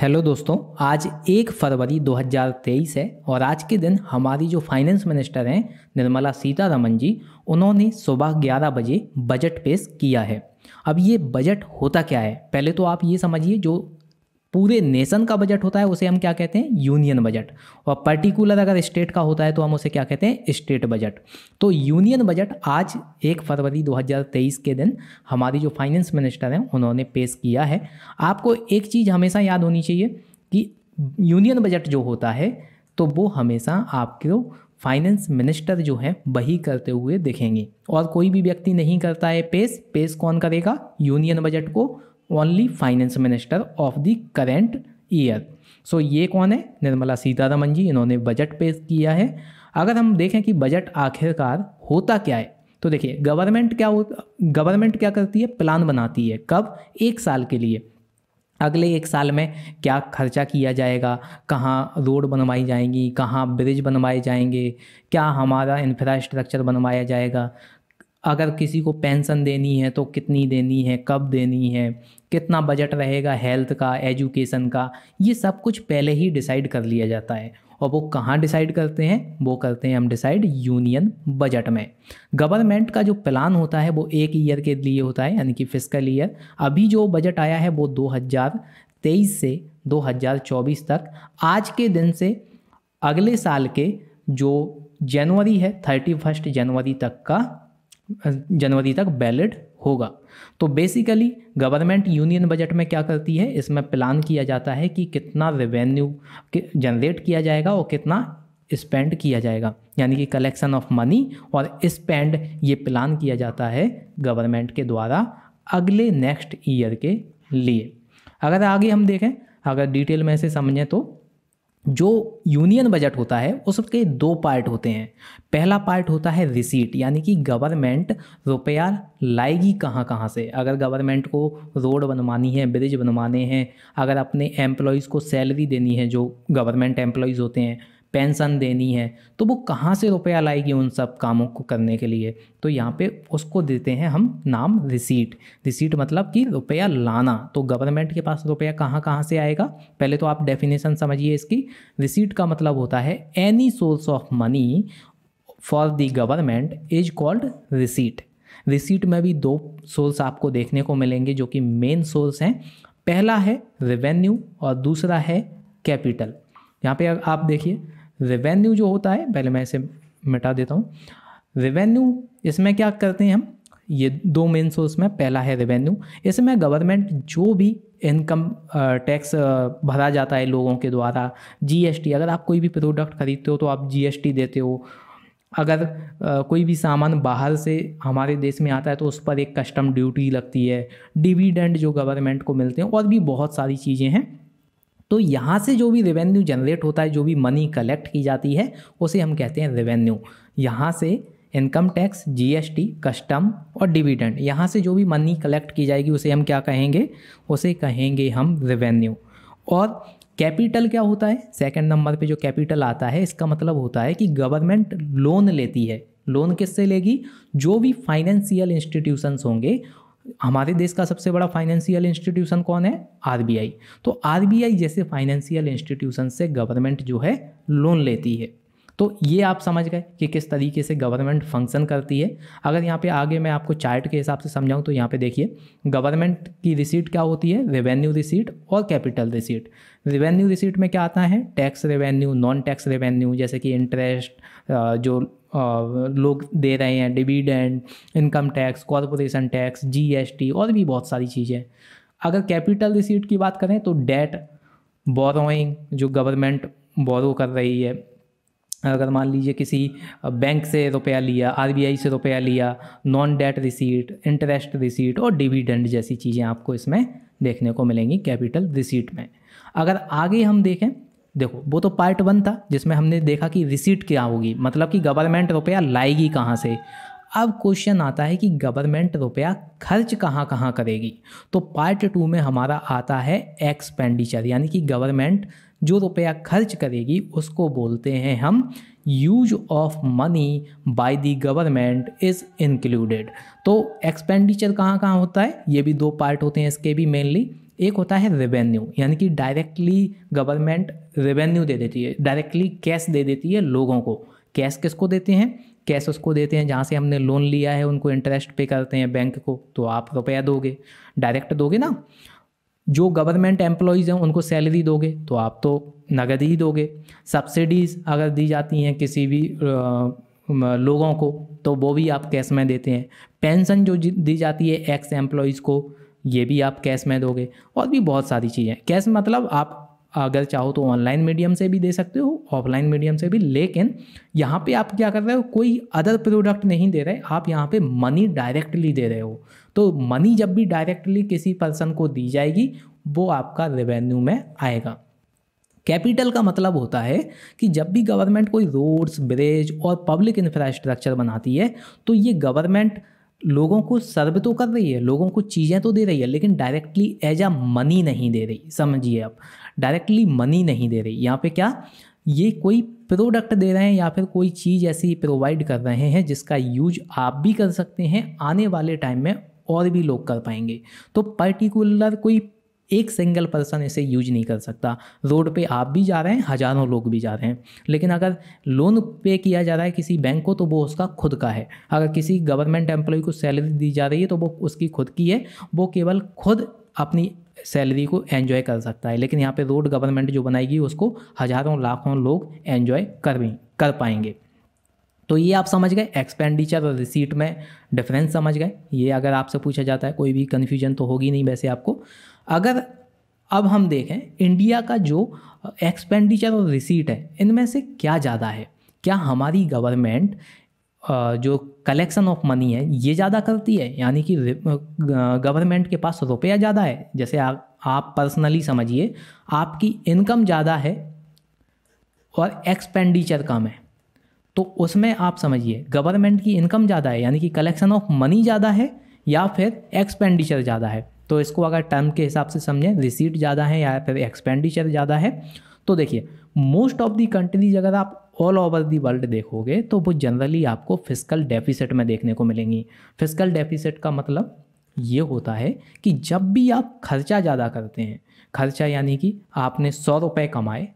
hello दोस्तों आज एक फरवरी 2023 है और आज के दिन हमारी जो फाइनेंस मिनिस्टर हैं निर्मला सीतारमन जी उन्होंने सुबह 11 बजे बजट पेश किया है अब ये बजट होता क्या है पहले तो आप ये समझिए जो पूरे नेशन का बजट होता है उसे हम क्या कहते हैं यूनियन बजट और पर्टिकुलर अगर स्टेट का होता है तो हम उसे क्या कहते हैं स्टेट बजट तो यूनियन बजट आज एक फरवरी 2023 के दिन हमारी जो फाइनेंस मिनिस्टर हैं उन्होंने पेश किया है आपको एक चीज़ हमेशा याद होनी चाहिए कि यूनियन बजट जो होता है तो वो हमेशा आपको फाइनेंस मिनिस्टर जो है वही करते हुए दिखेंगे और कोई भी व्यक्ति नहीं करता है पेश पेश कौन करेगा यूनियन बजट को only finance minister of the current year so ये कौन है निर्मला सीतारमन जी इन्होंने बजट पेश किया है अगर हम देखें कि बजट आखिरकार होता क्या है तो देखिए गवर्नमेंट क्या गवर्नमेंट क्या करती है प्लान बनाती है कब एक साल के लिए अगले एक साल में क्या खर्चा किया जाएगा कहाँ रोड बनवाई जाएंगी कहाँ ब्रिज बनवाए जाएंगे क्या हमारा इंफ्रास्ट्रक्चर बनवाया जाएगा अगर किसी को पेंशन देनी है तो कितनी देनी है कब देनी है कितना बजट रहेगा हेल्थ का एजुकेशन का ये सब कुछ पहले ही डिसाइड कर लिया जाता है और वो कहाँ डिसाइड करते हैं वो करते हैं हम डिसाइड यूनियन बजट में गवर्नमेंट का जो प्लान होता है वो एक ईयर के लिए होता है यानी कि फिजिकल ईयर अभी जो बजट आया है वो 2023 से 2024 तक आज के दिन से अगले साल के जो जनवरी है थर्टी फर्स्ट जनवरी तक का जनवरी तक वैलिड होगा तो बेसिकली गवर्नमेंट यूनियन बजट में क्या करती है इसमें प्लान किया जाता है कि कितना रेवेन्यू जनरेट किया जाएगा और कितना स्पेंड किया जाएगा यानी कि कलेक्शन ऑफ मनी और स्पेंड ये प्लान किया जाता है गवर्नमेंट के द्वारा अगले नेक्स्ट ईयर के लिए अगर आगे हम देखें अगर डिटेल में से समझें तो जो यूनियन बजट होता है उसके दो पार्ट होते हैं पहला पार्ट होता है रिसीट यानी कि गवर्नमेंट रुपया लाएगी कहाँ कहाँ से अगर गवर्नमेंट को रोड बनवानी है ब्रिज बनवाने हैं अगर अपने एम्प्लॉयज़ को सैलरी देनी है जो गवर्नमेंट एम्प्लॉयज़ होते हैं पेंशन देनी है तो वो कहाँ से रुपया लाएगी उन सब कामों को करने के लिए तो यहाँ पे उसको देते हैं हम नाम रिसीट रिसीट मतलब कि रुपया लाना तो गवर्नमेंट के पास रुपया कहाँ कहाँ से आएगा पहले तो आप डेफिनेशन समझिए इसकी रिसीट का मतलब होता है any source of money for the government is called receipt receipt में भी दो सोर्स आपको देखने को मिलेंगे जो कि मेन सोर्स हैं पहला है रेवेन्यू और दूसरा है कैपिटल यहाँ पे आप देखिए रेवेन्यू जो होता है पहले मैं इसे मिटा देता हूँ रेवेन्यू इसमें क्या करते हैं हम ये दो मेन सोर्स में पहला है रेवेन्यू इसमें गवर्नमेंट जो भी इनकम टैक्स भरा जाता है लोगों के द्वारा जीएसटी अगर आप कोई भी प्रोडक्ट खरीदते हो तो आप जीएसटी देते हो अगर आ, कोई भी सामान बाहर से हमारे देश में आता है तो उस पर एक कस्टम ड्यूटी लगती है डिविडेंड जो गवर्नमेंट को मिलते हैं और भी बहुत सारी चीज़ें हैं तो यहाँ से जो भी रेवेन्यू जनरेट होता है जो भी मनी कलेक्ट की जाती है उसे हम कहते हैं रेवेन्यू यहाँ से इनकम टैक्स जीएसटी कस्टम और डिविडेंड यहाँ से जो भी मनी कलेक्ट की जाएगी उसे हम क्या कहेंगे उसे कहेंगे हम रेवेन्यू और कैपिटल क्या होता है सेकंड नंबर पे जो कैपिटल आता है इसका मतलब होता है कि गवर्नमेंट लोन लेती है लोन किससे लेगी जो भी फाइनेंशियल इंस्टीट्यूशंस होंगे हमारे देश का सबसे बड़ा फाइनेंशियल इंस्टीट्यूशन कौन है आरबीआई तो आरबीआई जैसे फाइनेंशियल इंस्टीट्यूशन से गवर्नमेंट जो है लोन लेती है तो ये आप समझ गए कि किस तरीके से गवर्नमेंट फंक्शन करती है अगर यहाँ पे आगे मैं आपको चार्ट के हिसाब से समझाऊँ तो यहाँ पे देखिए गवर्नमेंट की रिसीट क्या होती है रेवेन्यू रिसीट और कैपिटल रिसीट रेवेन्यू रिसीट में क्या आता है tax revenue non tax revenue जैसे कि इंटरेस्ट जो लोग दे रहे हैं dividend income tax corporation tax GST और भी बहुत सारी चीज़ें अगर कैपिटल रिसीट की बात करें तो डेट बोरोइंग जो गवर्नमेंट बोरो कर रही है अगर मान लीजिए किसी बैंक से रुपया लिया आरबीआई से रुपया लिया non debt receipt interest receipt और डिविडेंड जैसी चीज़ें आपको इसमें देखने को मिलेंगी कैपिटल रिसीट में अगर आगे हम देखें देखो वो तो पार्ट वन था जिसमें हमने देखा कि रिसीट क्या होगी मतलब कि गवर्नमेंट रुपया लाएगी कहाँ से अब क्वेश्चन आता है कि गवर्नमेंट रुपया खर्च कहाँ कहाँ करेगी तो पार्ट टू में हमारा आता है एक्सपेंडिचर यानी कि गवर्नमेंट जो रुपया खर्च करेगी उसको बोलते हैं हम use of money by the government is included तो एक्सपेंडिचर कहाँ कहाँ होता है ये भी दो पार्ट होते हैं इसके भी मेनली एक होता है रेवेन्यू यानी कि डायरेक्टली गवर्नमेंट रेवेन्यू दे देती है डायरेक्टली कैश दे देती है लोगों को कैश किसको देते हैं कैश उसको देते हैं जहाँ से हमने लोन लिया है उनको इंटरेस्ट पे करते हैं बैंक को तो आप रुपया दोगे डायरेक्ट दोगे ना जो गवर्नमेंट एम्प्लॉयज़ हैं उनको सैलरी दोगे तो आप तो नगद ही दोगे सब्सिडीज़ अगर दी जाती हैं किसी भी लोगों को तो वो भी आप कैश में देते हैं पेंशन जो दी जाती है एक्स एम्प्लॉयज़ को ये भी आप कैश में दोगे और भी बहुत सारी चीज़ें कैश मतलब आप अगर चाहो तो ऑनलाइन मीडियम से भी दे सकते हो ऑफलाइन मीडियम से भी लेकिन यहाँ पे आप क्या कर रहे हो कोई अदर प्रोडक्ट नहीं दे रहे आप यहाँ पे मनी डायरेक्टली दे रहे हो तो मनी जब भी डायरेक्टली किसी पर्सन को दी जाएगी वो आपका रेवेन्यू में आएगा कैपिटल का मतलब होता है कि जब भी गवर्नमेंट कोई रोड्स ब्रिज और पब्लिक इंफ्रास्ट्रक्चर बनाती है तो ये गवर्नमेंट लोगों को सर्व तो कर रही है लोगों को चीज़ें तो दे रही है लेकिन डायरेक्टली एज आ मनी नहीं दे रही समझिए आप डायरेक्टली मनी नहीं दे रही यहाँ पे क्या ये कोई प्रोडक्ट दे रहे हैं या फिर कोई चीज़ ऐसी प्रोवाइड कर रहे हैं जिसका यूज आप भी कर सकते हैं आने वाले टाइम में और भी लोग कर पाएंगे तो पर्टिकुलर कोई एक सिंगल पर्सन इसे यूज नहीं कर सकता रोड पे आप भी जा रहे हैं हज़ारों लोग भी जा रहे हैं लेकिन अगर लोन पे किया जा रहा है किसी बैंक को तो वो उसका खुद का है अगर किसी गवर्नमेंट एम्प्लॉय को सैलरी दी जा रही है तो वो उसकी खुद की है वो केवल खुद अपनी सैलरी को एंजॉय कर सकता है लेकिन यहाँ पे रोड गवर्नमेंट जो बनाएगी उसको हज़ारों लाखों लोग एंजॉय कर भी कर पाएंगे तो ये आप समझ गए एक्सपेंडिचर और रिसीट में डिफरेंस समझ गए ये अगर आपसे पूछा जाता है कोई भी कन्फ्यूजन तो होगी नहीं वैसे आपको अगर अब हम देखें इंडिया का जो एक्सपेंडिचर और रिसीट है इनमें से क्या ज़्यादा है क्या हमारी गवर्नमेंट जो कलेक्शन ऑफ मनी है ये ज़्यादा करती है यानी कि गवर्नमेंट के पास रुपया ज़्यादा है जैसे आ, आप पर्सनली समझिए आपकी इनकम ज़्यादा है और एक्सपेंडिचर कम है तो उसमें आप समझिए गवर्नमेंट की इनकम ज़्यादा है यानी कि कलेक्शन ऑफ मनी ज़्यादा है या फिर एक्सपेंडिचर ज़्यादा है तो इसको अगर टर्म के हिसाब से समझें रिसीट ज़्यादा है या फिर एक्सपेंडिचर ज़्यादा है तो देखिए मोस्ट ऑफ दी कंट्रीज अगर आप ऑल ओवर दी वर्ल्ड देखोगे तो वो जनरली आपको फिजिकल डेफिसिट में देखने को मिलेंगी फिजिकल डेफिसिट का मतलब ये होता है कि जब भी आप खर्चा ज़्यादा करते हैं खर्चा यानी कि आपने सौ रुपये कमाए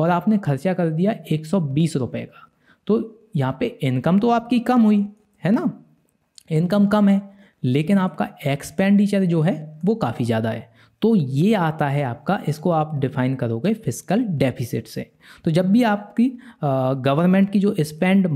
और आपने खर्चा कर दिया एक सौ बीस रुपये का तो यहाँ पे इनकम तो आपकी कम हुई है ना इनकम कम है लेकिन आपका एक्सपेंडिचर जो है वो काफ़ी ज़्यादा है तो ये आता है आपका इसको आप डिफाइन करोगे फिजिकल डेफिसिट से तो जब भी आपकी गवर्नमेंट की जो spend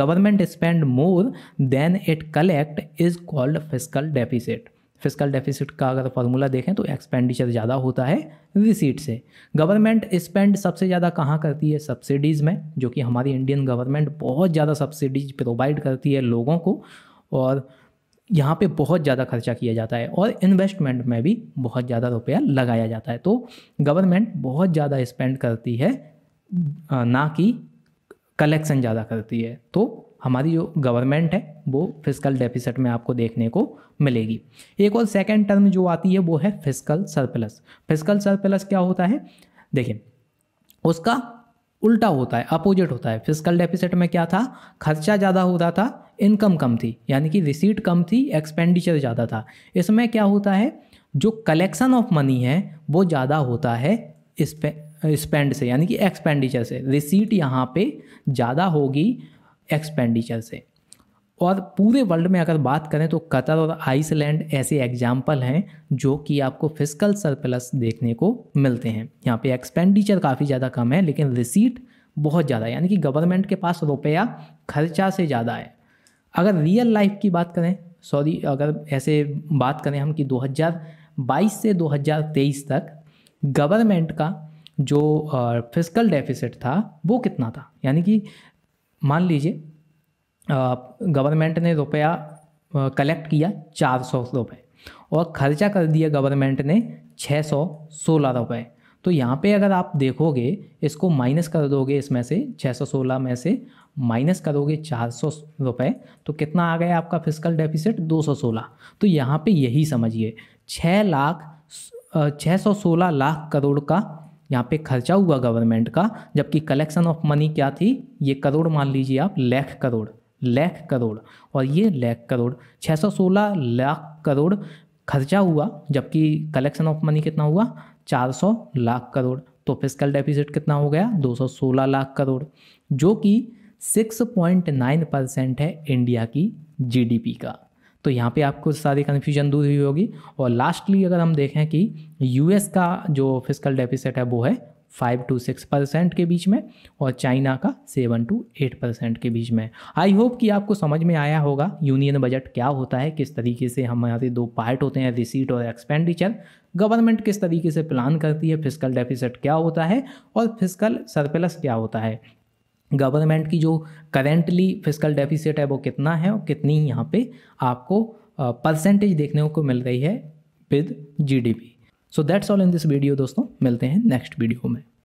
government spend more than it collect is called fiscal deficit fiscal deficit का अगर फॉर्मूला देखें तो एक्सपेंडिचर ज़्यादा होता है रिसीट से गवर्नमेंट स्पेंड सबसे ज़्यादा कहाँ करती है सब्सिडीज़ में जो कि हमारी इंडियन गवर्नमेंट बहुत ज़्यादा सब्सिडीज प्रोवाइड करती है लोगों को और यहाँ पे बहुत ज़्यादा खर्चा किया जाता है और इन्वेस्टमेंट में भी बहुत ज़्यादा रुपया लगाया जाता है तो गवर्नमेंट बहुत ज़्यादा स्पेंड करती है ना कि कलेक्शन ज़्यादा करती है तो हमारी जो गवर्नमेंट है वो फिजिकल डेफिसिट में आपको देखने को मिलेगी एक और सेकेंड टर्म जो आती है वो है फिजिकल सरप्लस फिजिकल सरप्लस क्या होता है देखिए उसका उल्टा होता है अपोजिट होता है फिजिकल डेफिसिट में क्या था खर्चा ज़्यादा होता था इनकम कम थी यानी कि रिसीट कम थी एक्सपेंडिचर ज़्यादा था इसमें क्या होता है जो कलेक्शन ऑफ मनी है वो ज़्यादा होता है स्पेंड से यानी कि एक्सपेंडिचर से रिसीट यहाँ पे ज़्यादा होगी एक्सपेंडिचर से और पूरे वर्ल्ड में अगर बात करें तो कतर और आइसलैंड ऐसे एग्जाम्पल हैं जो कि आपको फिजिकल सरप्लस देखने को मिलते हैं यहाँ पे एक्सपेंडिचर काफ़ी ज़्यादा कम है लेकिन रिसीट बहुत ज़्यादा यानी कि गवर्नमेंट के पास रुपया खर्चा से ज़्यादा है अगर रियल लाइफ की बात करें सॉरी अगर ऐसे बात करें हम कि 2022 से 2023 तक गवर्नमेंट का जो फिजिकल डेफिसिट था वो कितना था यानी कि मान लीजिए गवर्नमेंट ने रुपया कलेक्ट किया चार सौ रुपये और ख़र्चा कर दिया गवर्नमेंट ने छः सौ सोलह रुपये तो यहाँ पे अगर आप देखोगे इसको माइनस कर दोगे इसमें से छः सौ सोलह में से माइनस करोगे चार सौ रुपए तो कितना आ गया आपका फिजिकल डेफिसिट दो सौ सोलह तो यहाँ पे यही समझिए छः लाख छः सौ सोलह लाख करोड़ का यहाँ पे खर्चा हुआ गवर्नमेंट का जबकि कलेक्शन ऑफ मनी क्या थी ये करोड़ मान लीजिए आप लाख करोड़ लाख करोड़ और ये लाख करोड़ 616 लाख करोड़ खर्चा हुआ जबकि कलेक्शन ऑफ मनी कितना हुआ 400 लाख करोड़ तो फिजिकल डेफिसिट कितना हो गया 216 लाख करोड़ जो कि 6.9 परसेंट है इंडिया की जीडीपी का तो यहाँ पे आपको सारी कन्फ्यूजन दूर हुई होगी और लास्टली अगर हम देखें कि यूएस का जो फिजिकल डेफिसिट है वो है फाइव टू सिक्स परसेंट के बीच में और चाइना का सेवन टू एट परसेंट के बीच में आई होप कि आपको समझ में आया होगा यूनियन बजट क्या होता है किस तरीके से हमारे दो पार्ट होते हैं रिसीट और एक्सपेंडिचर गवर्नमेंट किस तरीके से प्लान करती है फिजिकल डेफिसिट क्या होता है और फिजिकल सरप्लस क्या होता है गवर्नमेंट की जो करेंटली फिजिकल डेफिसिट है वो कितना है और कितनी यहाँ पे आपको परसेंटेज देखने को मिल रही है with GDP so that's all in this video दोस्तों मिलते हैं नेक्स्ट वीडियो में